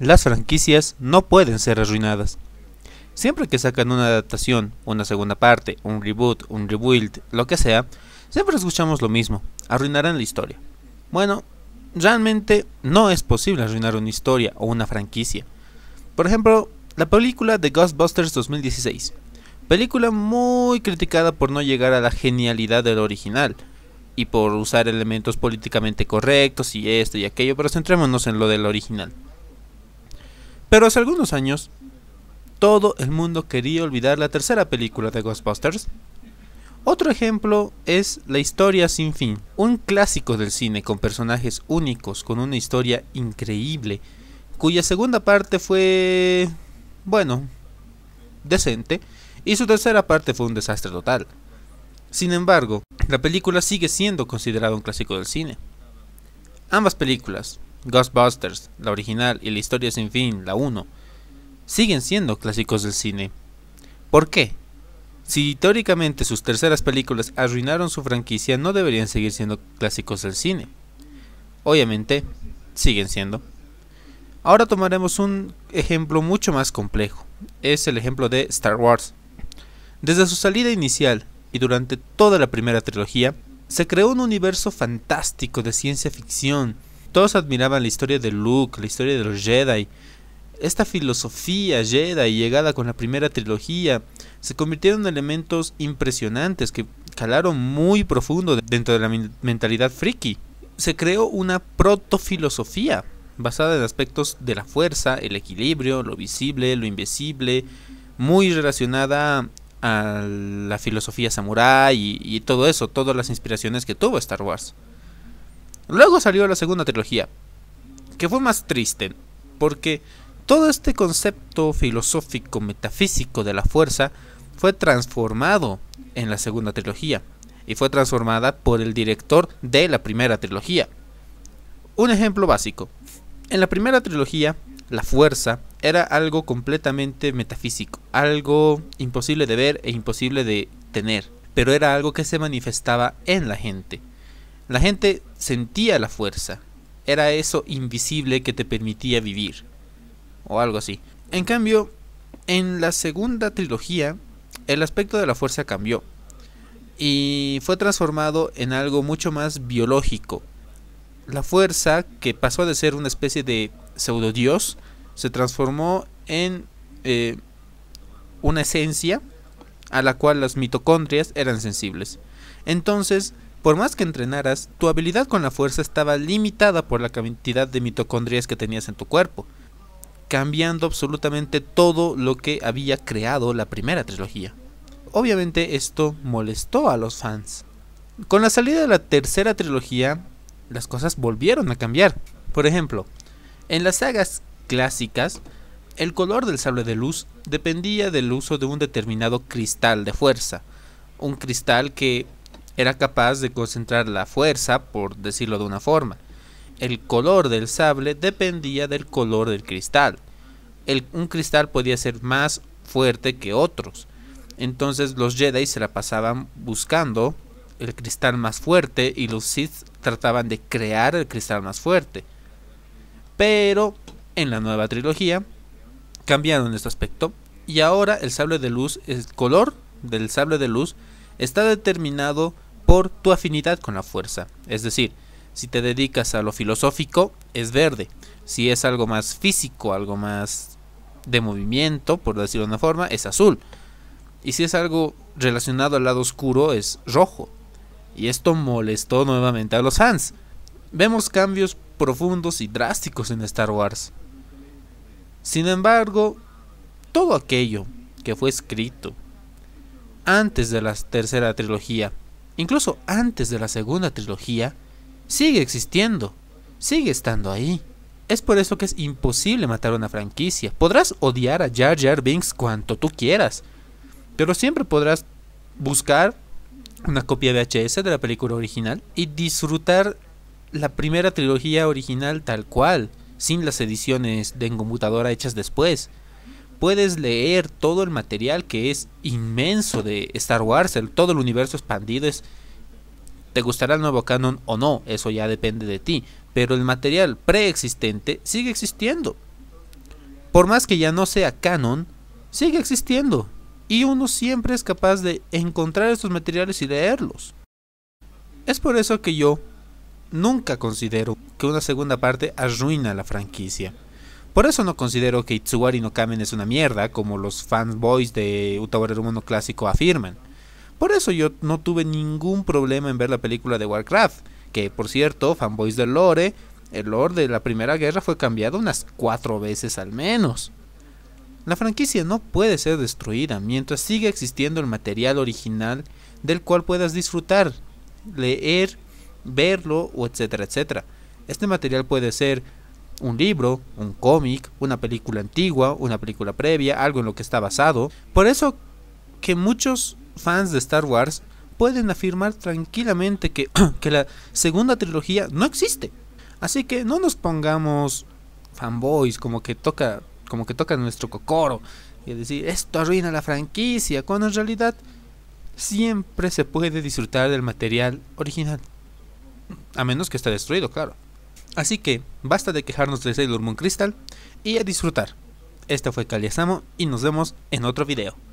Las franquicias no pueden ser arruinadas. Siempre que sacan una adaptación, una segunda parte, un reboot, un rebuild, lo que sea, siempre escuchamos lo mismo, arruinarán la historia. Bueno, realmente no es posible arruinar una historia o una franquicia. Por ejemplo, la película de Ghostbusters 2016, película muy criticada por no llegar a la genialidad del original y por usar elementos políticamente correctos y esto y aquello, pero centrémonos en lo del original. Pero hace algunos años, todo el mundo quería olvidar la tercera película de Ghostbusters. Otro ejemplo es La historia sin fin, un clásico del cine con personajes únicos, con una historia increíble, cuya segunda parte fue... bueno, decente, y su tercera parte fue un desastre total. Sin embargo, la película sigue siendo considerada un clásico del cine. Ambas películas, Ghostbusters, la original, y La historia sin fin, la 1, siguen siendo clásicos del cine. ¿Por qué? Si teóricamente sus terceras películas arruinaron su franquicia, no deberían seguir siendo clásicos del cine. Obviamente, siguen siendo. Ahora tomaremos un ejemplo mucho más complejo. Es el ejemplo de Star Wars. Desde su salida inicial y durante toda la primera trilogía, se creó un universo fantástico de ciencia ficción todos admiraban la historia de Luke, la historia de los Jedi. Esta filosofía Jedi llegada con la primera trilogía se convirtieron en elementos impresionantes que calaron muy profundo dentro de la mentalidad friki. Se creó una protofilosofía basada en aspectos de la fuerza, el equilibrio, lo visible, lo invisible, muy relacionada a la filosofía samurái y todo eso, todas las inspiraciones que tuvo Star Wars. Luego salió la segunda trilogía, que fue más triste, porque todo este concepto filosófico metafísico de la fuerza fue transformado en la segunda trilogía y fue transformada por el director de la primera trilogía. Un ejemplo básico. En la primera trilogía, la fuerza era algo completamente metafísico, algo imposible de ver e imposible de tener, pero era algo que se manifestaba en la gente. La gente sentía la fuerza. Era eso invisible que te permitía vivir. O algo así. En cambio, en la segunda trilogía, el aspecto de la fuerza cambió. Y fue transformado en algo mucho más biológico. La fuerza, que pasó de ser una especie de pseudo dios, se transformó en eh, una esencia a la cual las mitocondrias eran sensibles. Entonces, por más que entrenaras, tu habilidad con la fuerza estaba limitada por la cantidad de mitocondrias que tenías en tu cuerpo, cambiando absolutamente todo lo que había creado la primera trilogía. Obviamente esto molestó a los fans. Con la salida de la tercera trilogía, las cosas volvieron a cambiar. Por ejemplo, en las sagas clásicas, el color del sable de luz dependía del uso de un determinado cristal de fuerza, un cristal que era capaz de concentrar la fuerza, por decirlo de una forma. El color del sable dependía del color del cristal. un cristal podía ser más fuerte que otros. Entonces los Jedi se la pasaban buscando el cristal más fuerte y los Sith trataban de crear el cristal más fuerte. Pero en la nueva trilogía cambiaron este aspecto y ahora el sable de luz, el color del sable de luz está determinado por tu afinidad con la fuerza. Es decir, si te dedicas a lo filosófico, es verde. Si es algo más físico, algo más de movimiento, por decirlo de una forma, es azul. Y si es algo relacionado al lado oscuro, es rojo. Y esto molestó nuevamente a los fans. Vemos cambios profundos y drásticos en Star Wars. Sin embargo, todo aquello que fue escrito antes de la tercera trilogía incluso antes de la segunda trilogía, sigue existiendo, sigue estando ahí. Es por eso que es imposible matar una franquicia. Podrás odiar a Jar Jar Binks cuanto tú quieras, pero siempre podrás buscar una copia VHS de la película original y disfrutar la primera trilogía original tal cual, sin las ediciones de computadora hechas después puedes leer todo el material que es inmenso de Star Wars, el, todo el universo expandido es... Te gustará el nuevo canon o no, eso ya depende de ti, pero el material preexistente sigue existiendo. Por más que ya no sea canon, sigue existiendo. Y uno siempre es capaz de encontrar estos materiales y leerlos. Es por eso que yo nunca considero que una segunda parte arruina la franquicia. Por eso no considero que Itsuwari no Kamen es una mierda, como los fanboys de utah Mono Clásico afirman. Por eso yo no tuve ningún problema en ver la película de Warcraft, que por cierto, fanboys del lore, el lore de la Primera Guerra fue cambiado unas cuatro veces al menos. La franquicia no puede ser destruida mientras siga existiendo el material original del cual puedas disfrutar, leer, verlo, o etcétera, etcétera. Este material puede ser un libro, un cómic, una película antigua, una película previa, algo en lo que está basado. Por eso que muchos fans de Star Wars pueden afirmar tranquilamente que, la segunda trilogía no existe. Así que no nos pongamos fanboys como que toca como que toca nuestro cocoro y decir esto arruina la franquicia, cuando en realidad siempre se puede disfrutar del material original. A menos que esté destruido, claro. Así que basta de quejarnos de Sailor Moon Crystal y a disfrutar. Este fue Kaliasamo y nos vemos en otro video.